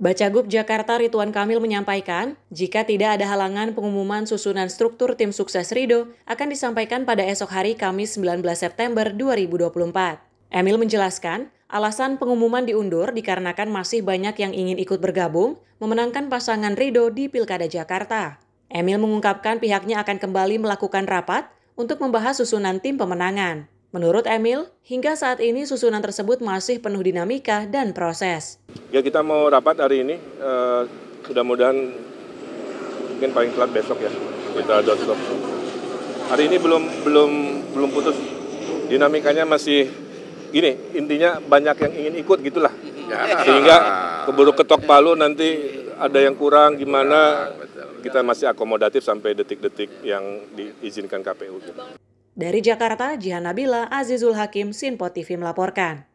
Gub Jakarta Rituan Kamil menyampaikan, jika tidak ada halangan pengumuman susunan struktur tim sukses Rido akan disampaikan pada esok hari Kamis 19 September 2024. Emil menjelaskan, alasan pengumuman diundur dikarenakan masih banyak yang ingin ikut bergabung memenangkan pasangan Rido di Pilkada Jakarta. Emil mengungkapkan pihaknya akan kembali melakukan rapat untuk membahas susunan tim pemenangan. Menurut Emil, hingga saat ini susunan tersebut masih penuh dinamika dan proses. Ya kita mau rapat hari ini, uh, mudah-mudahan mungkin paling telat besok ya kita doorstop. Hari ini belum belum belum putus dinamikanya masih gini intinya banyak yang ingin ikut gitulah ya. sehingga keburu ketok palu nanti ada yang kurang gimana ya, kita masih akomodatif sampai detik-detik yang diizinkan KPU. Gitu. Dari Jakarta, Jihan Nabila, Azizul Hakim, Sinpo TV melaporkan.